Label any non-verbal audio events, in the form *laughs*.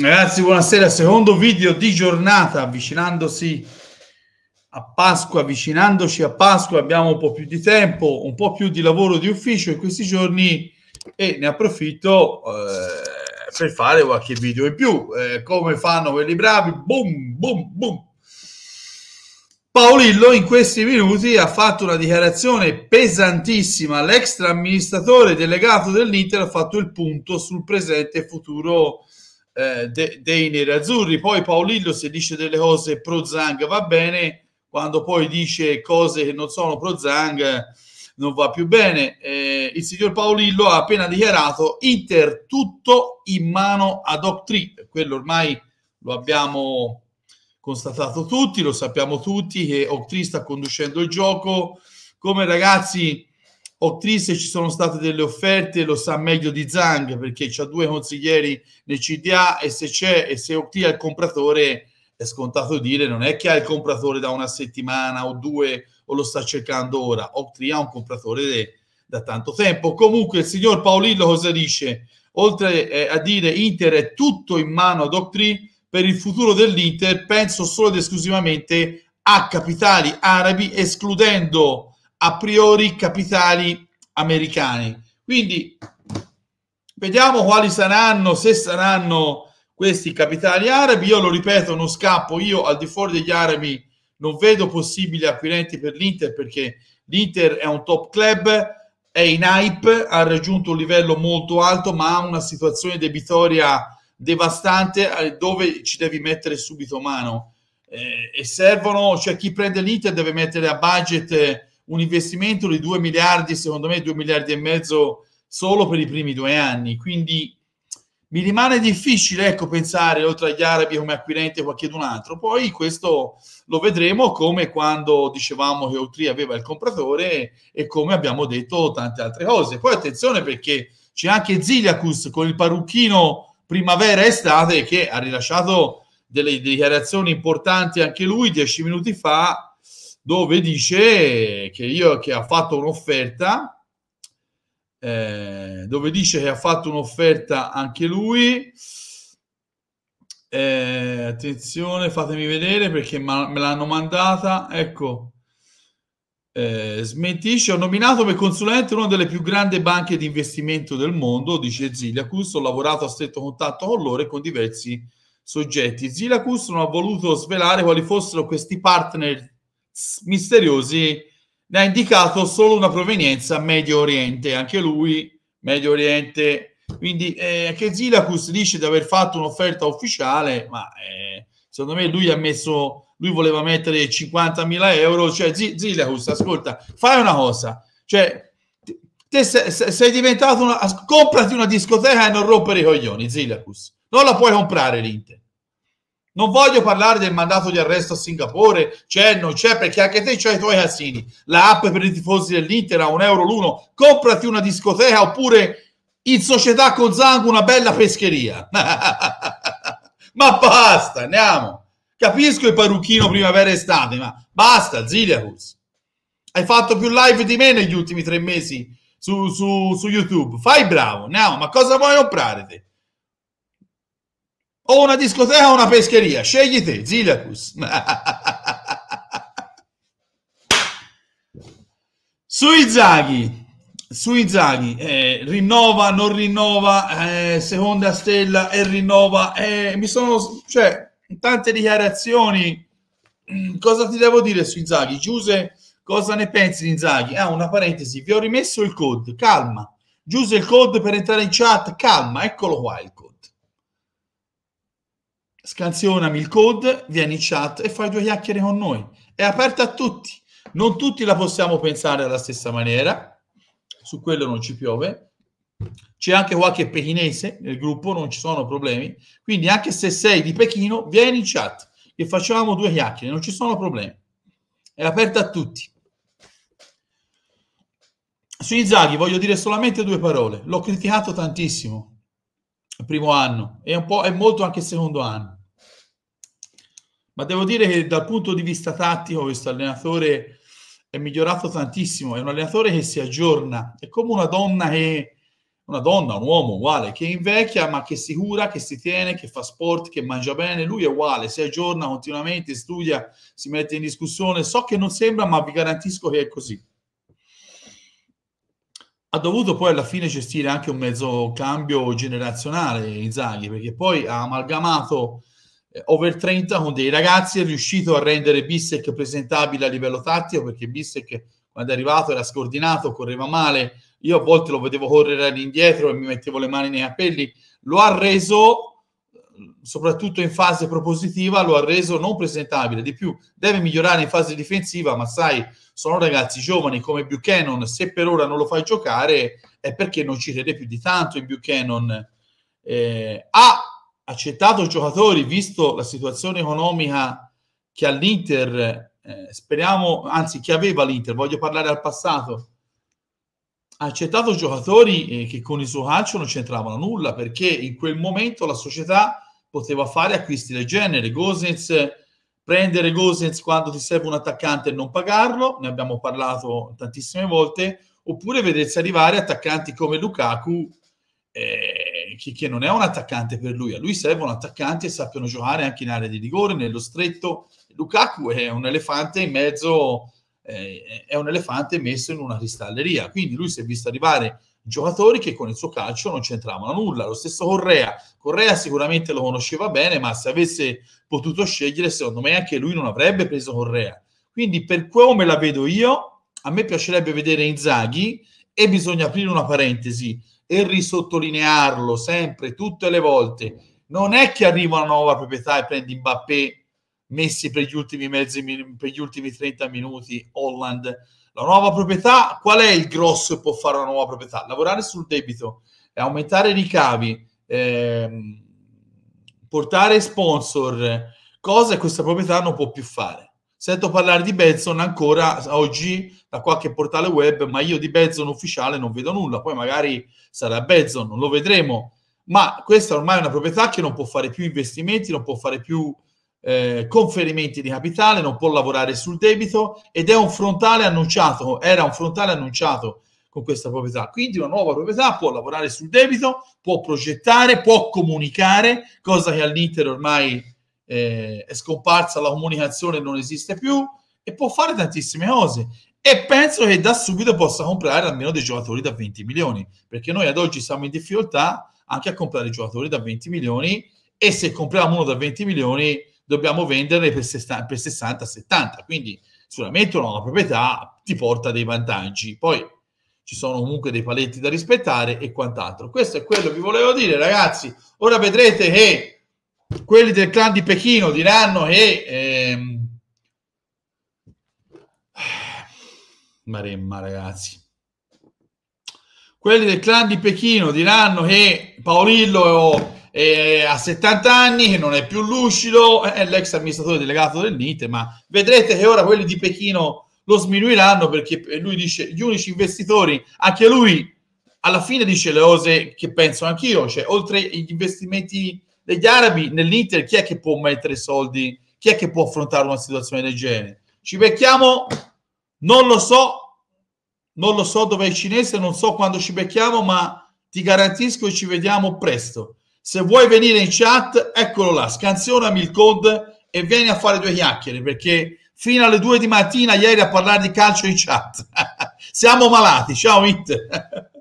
Ragazzi, buonasera. Secondo video di giornata, avvicinandosi a Pasqua, avvicinandoci a Pasqua, abbiamo un po' più di tempo, un po' più di lavoro di ufficio in questi giorni e ne approfitto eh, per fare qualche video in più. Eh, come fanno quelli bravi? Boom, boom, boom. Paolillo in questi minuti ha fatto una dichiarazione pesantissima. L'ex amministratore delegato dell'Inter ha fatto il punto sul presente e futuro eh, de, dei nerazzurri. Poi Paolillo se dice delle cose pro Zang va bene, quando poi dice cose che non sono pro Zang non va più bene. Eh, il signor Paolillo ha appena dichiarato Inter tutto in mano ad Octree, quello ormai lo abbiamo constatato tutti, lo sappiamo tutti che Octree sta conducendo il gioco come ragazzi ho triste, ci sono state delle offerte, lo sa meglio di Zang perché ha due consiglieri nel CDA e se c'è e se Octi ha il compratore è scontato dire non è che ha il compratore da una settimana o due o lo sta cercando ora, Octi ha un compratore de, da tanto tempo. Comunque il signor Paolillo cosa dice? Oltre eh, a dire Inter è tutto in mano ad Octi per il futuro dell'Inter penso solo ed esclusivamente a capitali arabi escludendo a priori capitali americani. Quindi vediamo quali saranno, se saranno questi capitali arabi. Io lo ripeto, non scappo, io al di fuori degli arabi non vedo possibili acquirenti per l'Inter perché l'Inter è un top club, è in hype, ha raggiunto un livello molto alto, ma ha una situazione debitoria devastante eh, dove ci devi mettere subito mano. Eh, e servono, cioè chi prende l'Inter deve mettere a budget un investimento di 2 miliardi, secondo me 2 miliardi e mezzo solo per i primi due anni. Quindi mi rimane difficile ecco, pensare oltre agli arabi come acquirente qualcun altro. Poi questo lo vedremo come quando dicevamo che Outri aveva il compratore e come abbiamo detto tante altre cose. Poi attenzione perché c'è anche Ziliacus con il parrucchino primavera-estate che ha rilasciato delle dichiarazioni importanti anche lui dieci minuti fa dove dice che, io, che ha fatto un'offerta, eh, dove dice che ha fatto un'offerta anche lui. Eh, attenzione, fatemi vedere perché ma, me l'hanno mandata. Ecco, eh, smentisce. Ho nominato per consulente una delle più grandi banche di investimento del mondo, dice Ziliacus. Ho lavorato a stretto contatto con loro e con diversi soggetti. Ziliacus non ha voluto svelare quali fossero questi partner misteriosi ne ha indicato solo una provenienza Medio Oriente, anche lui Medio Oriente. Quindi eh, che Zilacus dice di aver fatto un'offerta ufficiale, ma eh, secondo me lui ha messo, lui voleva mettere 50.000 euro, cioè Zilacus, ascolta, fai una cosa, cioè te sei, sei diventato una, comprati una discoteca e non rompere i coglioni, Zilacus, non la puoi comprare l'Inter. Non voglio parlare del mandato di arresto a Singapore, c'è, non c'è, perché anche te c'hai i tuoi casini. La app per i tifosi dell'Inter a un euro l'uno, comprati una discoteca oppure in società con Zango una bella pescheria. *laughs* ma basta, andiamo. Capisco il parrucchino primavera e estate, ma basta, Ziliacus. Hai fatto più live di me negli ultimi tre mesi su, su, su YouTube. Fai bravo, andiamo, ma cosa vuoi comprare te? o una discoteca o una pescheria, scegli te, Ziliacus. *laughs* Sui Zaghi, sui Zaghi, eh, rinnova, non rinnova, eh, seconda stella e rinnova, eh, mi sono, cioè, tante dichiarazioni, mm, cosa ti devo dire sui Zaghi? Giuse, cosa ne pensi di Zaghi? Ah, una parentesi, vi ho rimesso il code, calma, Giuse il code per entrare in chat, calma, eccolo qua il code scansionami il code, vieni in chat e fai due chiacchiere con noi. È aperta a tutti. Non tutti la possiamo pensare alla stessa maniera, su quello non ci piove. C'è anche qualche pechinese nel gruppo, non ci sono problemi. Quindi anche se sei di Pechino, vieni in chat e facciamo due chiacchiere, non ci sono problemi. È aperta a tutti. Su Inzaghi voglio dire solamente due parole. L'ho criticato tantissimo il primo anno e un po' e molto anche il secondo anno ma devo dire che dal punto di vista tattico questo allenatore è migliorato tantissimo, è un allenatore che si aggiorna, è come una donna che una donna, un uomo uguale, che invecchia ma che si cura, che si tiene, che fa sport, che mangia bene, lui è uguale, si aggiorna continuamente, studia, si mette in discussione, so che non sembra ma vi garantisco che è così. Ha dovuto poi alla fine gestire anche un mezzo cambio generazionale Inzaghi, perché poi ha amalgamato eh, over 30 con dei ragazzi, è riuscito a rendere Bissec presentabile a livello tattico perché Bissec quando è arrivato era scordinato, correva male, io a volte lo vedevo correre all'indietro e mi mettevo le mani nei capelli, lo ha reso soprattutto in fase propositiva lo ha reso non presentabile di più, deve migliorare in fase difensiva ma sai, sono ragazzi giovani come Buchanan, se per ora non lo fai giocare è perché non ci crede più di tanto in Buchanan eh, ha accettato giocatori, visto la situazione economica che all'Inter, eh, speriamo, anzi che aveva l'Inter, voglio parlare al passato, ha accettato giocatori eh, che con il suo calcio non c'entravano nulla, perché in quel momento la società poteva fare acquisti del genere, Gosens, prendere Gosens quando ti serve un attaccante e non pagarlo, ne abbiamo parlato tantissime volte, oppure vedersi arrivare attaccanti come Lukaku. Eh, che non è un attaccante per lui, a lui servono attaccanti e sappiano giocare anche in area di rigore, nello stretto. Lukaku è un elefante in mezzo, eh, è un elefante messo in una cristalleria, quindi lui si è visto arrivare giocatori che con il suo calcio non c'entravano nulla. Lo stesso Correa, Correa sicuramente lo conosceva bene, ma se avesse potuto scegliere, secondo me anche lui non avrebbe preso Correa. Quindi per come la vedo io, a me piacerebbe vedere Inzaghi e bisogna aprire una parentesi e risottolinearlo sempre, tutte le volte, non è che arriva una nuova proprietà e prendi Mbappé messi per gli ultimi, mezzi, per gli ultimi 30 minuti, Holland. La nuova proprietà, qual è il grosso che può fare una nuova proprietà? Lavorare sul debito, e eh, aumentare i ricavi, ehm, portare sponsor, cosa questa proprietà non può più fare. Sento parlare di Benson ancora oggi da qualche portale web, ma io di Benson ufficiale non vedo nulla. Poi magari sarà Benson, non lo vedremo. Ma questa ormai è una proprietà che non può fare più investimenti, non può fare più eh, conferimenti di capitale, non può lavorare sul debito ed è un frontale annunciato, era un frontale annunciato con questa proprietà. Quindi una nuova proprietà può lavorare sul debito, può progettare, può comunicare, cosa che all'Inter ormai eh, è scomparsa la comunicazione, non esiste più e può fare tantissime cose. E penso che da subito possa comprare almeno dei giocatori da 20 milioni, perché noi ad oggi siamo in difficoltà anche a comprare giocatori da 20 milioni e se compriamo uno da 20 milioni dobbiamo venderne per 60-70, quindi sicuramente una proprietà ti porta dei vantaggi. Poi ci sono comunque dei paletti da rispettare e quant'altro. Questo è quello che volevo dire, ragazzi. Ora vedrete che quelli del clan di Pechino diranno che ehm... Maremma ragazzi quelli del clan di Pechino diranno che Paolillo è a 70 anni che non è più lucido eh, è l'ex amministratore delegato del NITE ma vedrete che ora quelli di Pechino lo sminuiranno perché lui dice gli unici investitori anche lui alla fine dice le cose che penso anch'io cioè oltre agli investimenti degli arabi nell'Inter chi è che può mettere soldi? Chi è che può affrontare una situazione del genere? Ci becchiamo? Non lo so, non lo so dove è il cinese, non so quando ci becchiamo, ma ti garantisco che ci vediamo presto. Se vuoi venire in chat, eccolo là, scansionami il code e vieni a fare due chiacchiere perché fino alle due di mattina ieri a parlare di calcio in chat. *laughs* Siamo malati, ciao It. *laughs*